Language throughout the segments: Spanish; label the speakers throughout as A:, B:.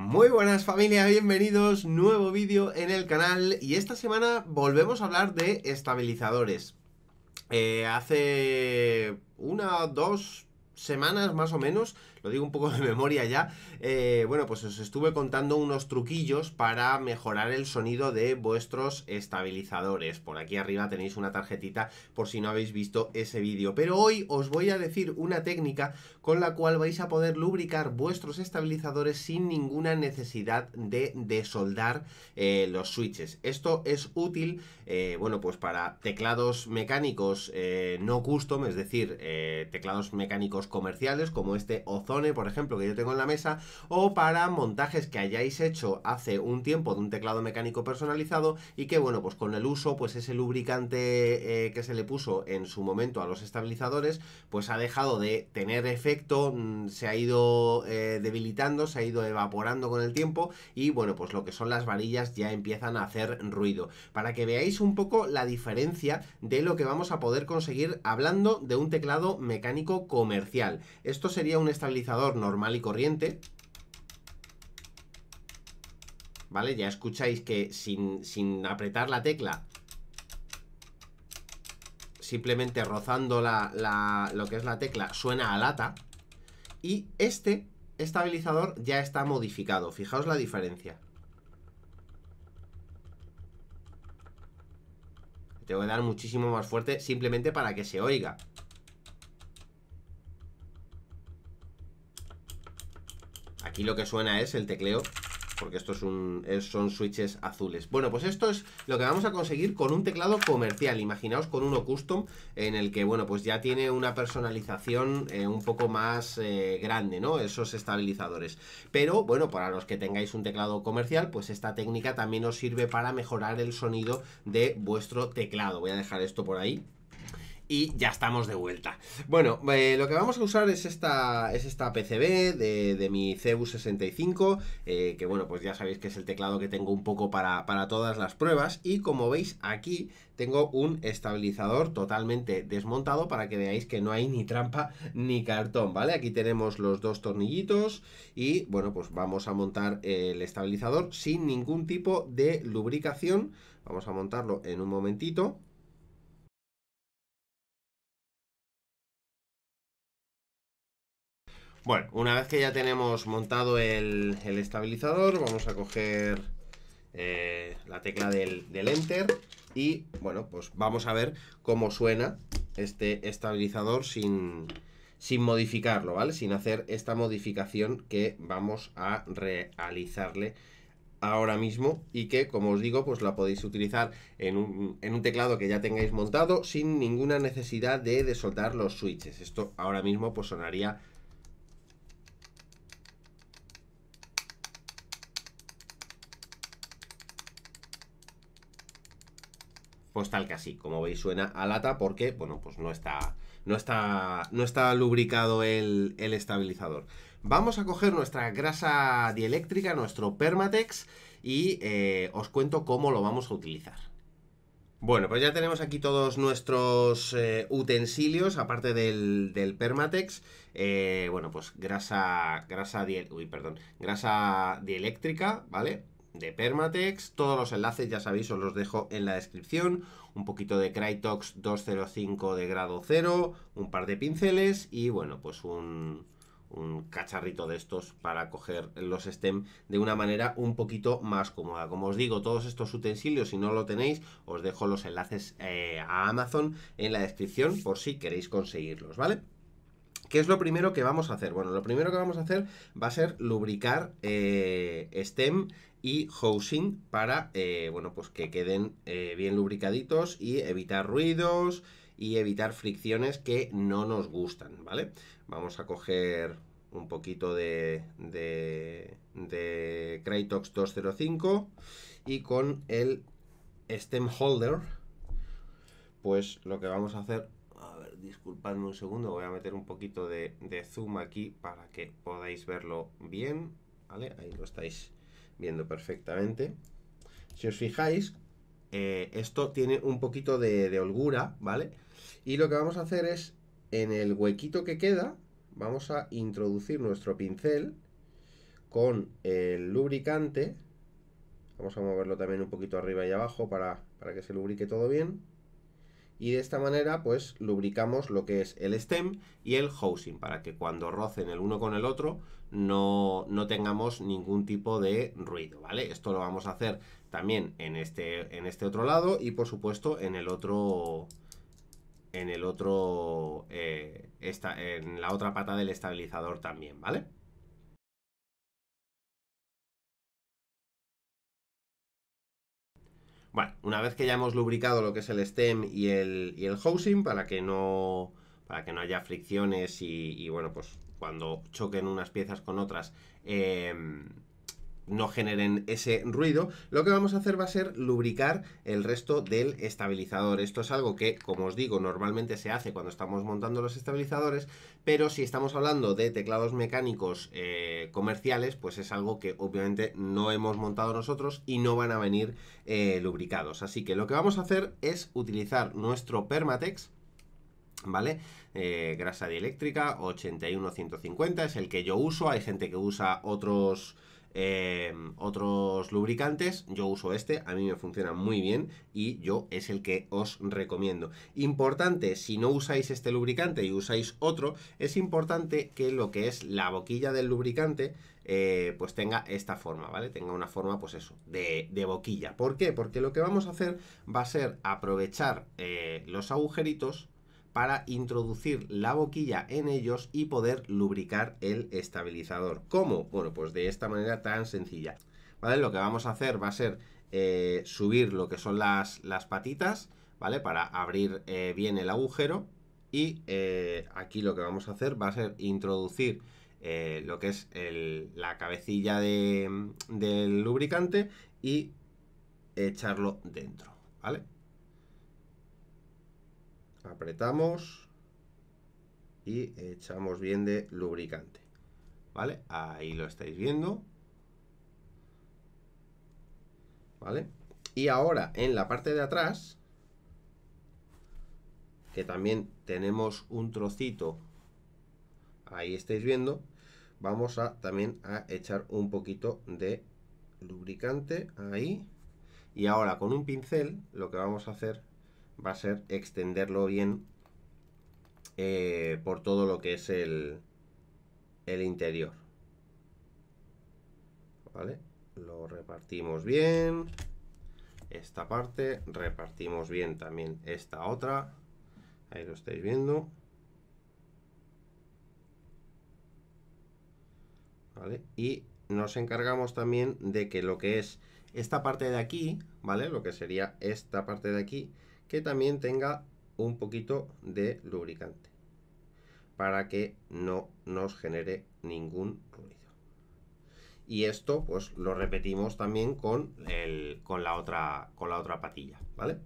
A: Muy buenas familia, bienvenidos, nuevo vídeo en el canal y esta semana volvemos a hablar de estabilizadores. Eh, hace una, o dos semanas más o menos lo digo un poco de memoria ya, eh, bueno, pues os estuve contando unos truquillos para mejorar el sonido de vuestros estabilizadores. Por aquí arriba tenéis una tarjetita por si no habéis visto ese vídeo. Pero hoy os voy a decir una técnica con la cual vais a poder lubricar vuestros estabilizadores sin ninguna necesidad de desoldar eh, los switches. Esto es útil, eh, bueno, pues para teclados mecánicos no custom, es decir, teclados mecánicos comerciales como este off por ejemplo, que yo tengo en la mesa, o para montajes que hayáis hecho hace un tiempo de un teclado mecánico personalizado y que, bueno, pues con el uso, pues ese lubricante eh, que se le puso en su momento a los estabilizadores, pues ha dejado de tener efecto, mm, se ha ido eh, debilitando, se ha ido evaporando con el tiempo y, bueno, pues lo que son las varillas ya empiezan a hacer ruido. Para que veáis un poco la diferencia de lo que vamos a poder conseguir hablando de un teclado mecánico comercial. Esto sería un estabilizador normal y corriente. ¿Vale? Ya escucháis que sin, sin apretar la tecla, simplemente rozando la, la, lo que es la tecla, suena a lata. Y este estabilizador ya está modificado. Fijaos la diferencia. Tengo que dar muchísimo más fuerte simplemente para que se oiga. Aquí lo que suena es el tecleo, porque estos son switches azules. Bueno, pues esto es lo que vamos a conseguir con un teclado comercial. Imaginaos con uno custom en el que, bueno, pues ya tiene una personalización eh, un poco más eh, grande, ¿no? Esos estabilizadores. Pero, bueno, para los que tengáis un teclado comercial, pues esta técnica también os sirve para mejorar el sonido de vuestro teclado. Voy a dejar esto por ahí y ya estamos de vuelta. Bueno, eh, lo que vamos a usar es esta, es esta PCB de, de mi Cebus 65, eh, que bueno, pues ya sabéis que es el teclado que tengo un poco para, para todas las pruebas y como veis aquí tengo un estabilizador totalmente desmontado para que veáis que no hay ni trampa ni cartón, ¿vale? Aquí tenemos los dos tornillitos y, bueno, pues vamos a montar el estabilizador sin ningún tipo de lubricación. Vamos a montarlo en un momentito. Bueno, una vez que ya tenemos montado el, estabilizador, vamos a coger eh, la tecla del, Enter y, bueno, pues vamos a ver cómo suena este estabilizador sin, modificarlo, ¿vale? Sin hacer esta modificación que vamos a realizarle ahora mismo y que, como os digo, pues la podéis utilizar en un, teclado que ya tengáis montado sin ninguna necesidad de, de soltar los switches. Esto ahora mismo pues sonaría tal que así. Como veis suena a lata porque, bueno, pues no está, no está, no está lubricado el, estabilizador. Vamos a coger nuestra grasa dieléctrica, nuestro Permatex y eh, os cuento cómo lo vamos a utilizar. Bueno, pues ya tenemos aquí todos nuestros eh, utensilios, aparte del, Permatex. Eh, bueno, pues grasa, grasa, perdón, grasa dieléctrica, ¿vale? de Permatex. Todos los enlaces, ya sabéis, os los dejo en la descripción. Un poquito de Crytox 205 de grado 0, un par de pinceles y bueno, pues un, un cacharrito de estos para coger los STEM de una manera un poquito más cómoda. Como os digo, todos estos utensilios, si no lo tenéis, os dejo los enlaces eh, a Amazon en la descripción por si queréis conseguirlos, ¿vale? ¿Qué es lo primero que vamos a hacer? Bueno, lo primero que vamos a hacer va a ser lubricar eh, stem y housing para, eh, bueno, pues que queden eh, bien lubricaditos y evitar ruidos y evitar fricciones que no nos gustan, ¿vale? Vamos a coger un poquito de, de, de Crytox 205 y con el stem holder, pues lo que vamos a hacer disculpadme un segundo, voy a meter un poquito de, zoom aquí para que podáis verlo bien, ¿vale? Ahí lo estáis viendo perfectamente. Si os fijáis, eh, esto tiene un poquito de, holgura, ¿vale? Y lo que vamos a hacer es, en el huequito que queda, vamos a introducir nuestro pincel con el lubricante. Vamos a moverlo también un poquito arriba y abajo para, para que se lubrique todo bien y de esta manera pues lubricamos lo que es el stem y el housing para que cuando rocen el uno con el otro no, tengamos ningún tipo de ruido, ¿vale? Esto lo vamos a hacer también en este, en este otro lado y por supuesto en el otro en el otro eh, en la otra pata del estabilizador también, ¿vale? Bueno, una vez que ya hemos lubricado lo que es el stem y el, y el housing para que no para que no haya fricciones y, bueno, pues cuando choquen unas piezas con otras eh, no generen ese ruido, lo que vamos a hacer va a ser lubricar el resto del estabilizador. Esto es algo que, como os digo, normalmente se hace cuando estamos montando los estabilizadores, pero si estamos hablando de teclados mecánicos eh, comerciales, pues es algo que obviamente no hemos montado nosotros y no van a venir eh, lubricados. Así que lo que vamos a hacer es utilizar nuestro Permatex, ¿Vale? Eh, grasa dieléctrica 81-150 es el que yo uso. Hay gente que usa otros Em, otros lubricantes. Yo uso este, a mí me funciona muy bien y yo es el que os recomiendo. Importante, si no usáis este lubricante y usáis otro, es importante que lo que es la boquilla del lubricante eh, pues tenga esta forma, ¿vale? Tenga una forma, pues eso, de, boquilla. ¿Por qué? Porque lo que vamos a hacer va a ser aprovechar eh, los agujeritos para introducir la boquilla en ellos y poder lubricar el estabilizador. ¿Cómo? Bueno, pues de esta manera tan sencilla. ¿Vale? Lo que vamos a hacer va a ser eh, subir lo que son las, patitas, ¿vale? Para abrir eh, bien el agujero. Y eh, aquí lo que vamos a hacer va a ser introducir lo que es la cabecilla del lubricante y echarlo dentro, ¿vale? apretamos y echamos bien de lubricante. ¿Vale? Ahí lo estáis viendo. ¿Vale? Y ahora en la parte de atrás, que también tenemos un trocito, ahí estáis viendo, vamos a también a echar un poquito de lubricante ahí. Y ahora con un pincel lo que vamos a hacer va a ser extenderlo bien eh, por todo lo que es el, interior. ¿Vale? Lo repartimos bien. Esta parte, repartimos bien también esta otra. Ahí lo estáis viendo. Y nos encargamos también de que lo que es esta parte de aquí, ¿vale? Lo que sería esta parte de aquí, que también tenga un poquito de lubricante para que no nos genere ningún ruido. Y esto pues lo repetimos también con, con, la, otra, con la otra patilla, ¿vale?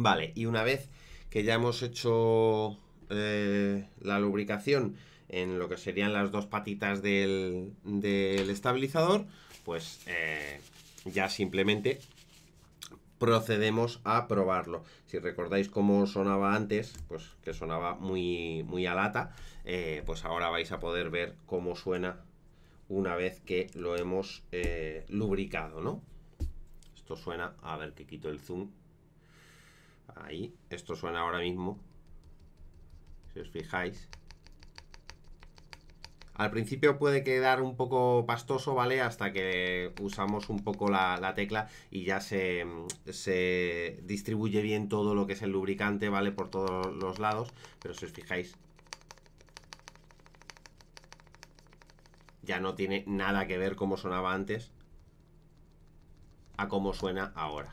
A: Vale, y una vez que ya hemos hecho eh, la lubricación en lo que serían las dos patitas del, estabilizador, pues eh, ya simplemente procedemos a probarlo. Si recordáis cómo sonaba antes, pues que sonaba muy, muy a lata, eh, pues ahora vais a poder ver cómo suena una vez que lo hemos lubricado, ¿no? Esto suena, a ver que quito el zoom ahí. Esto suena ahora mismo. Si os fijáis. Al principio puede quedar un poco pastoso, ¿vale? Hasta que usamos un poco la, tecla y ya se, se, distribuye bien todo lo que es el lubricante, ¿vale? Por todos los lados. Pero si os fijáis... Ya no tiene nada que ver como sonaba antes a cómo suena ahora.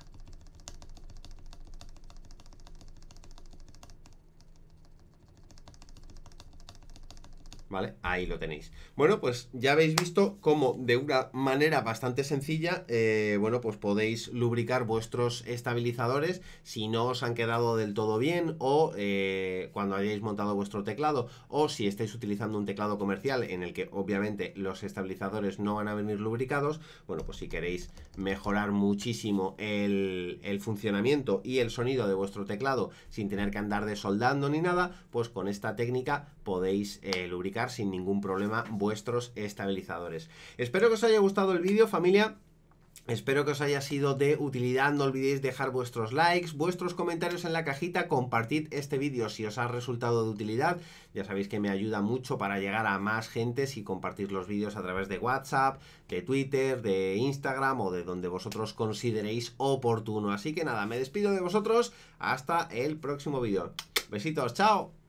A: ¿vale? Ahí lo tenéis. Bueno, pues ya habéis visto cómo de una manera bastante sencilla, eh, bueno, pues podéis lubricar vuestros estabilizadores si no os han quedado del todo bien o eh, cuando hayáis montado vuestro teclado o si estáis utilizando un teclado comercial en el que obviamente los estabilizadores no van a venir lubricados, bueno, pues si queréis mejorar muchísimo el, funcionamiento y el sonido de vuestro teclado sin tener que andar desoldando ni nada, pues con esta técnica podéis eh, lubricar sin ningún problema vuestros estabilizadores. Espero que os haya gustado el vídeo, familia. Espero que os haya sido de utilidad, no olvidéis dejar vuestros likes, vuestros comentarios en la cajita, compartid este vídeo si os ha resultado de utilidad, ya sabéis que me ayuda mucho para llegar a más gente si compartir los vídeos a través de WhatsApp, de Twitter, de Instagram o de donde vosotros consideréis oportuno. Así que nada, me despido de vosotros, hasta el próximo vídeo. Besitos, chao.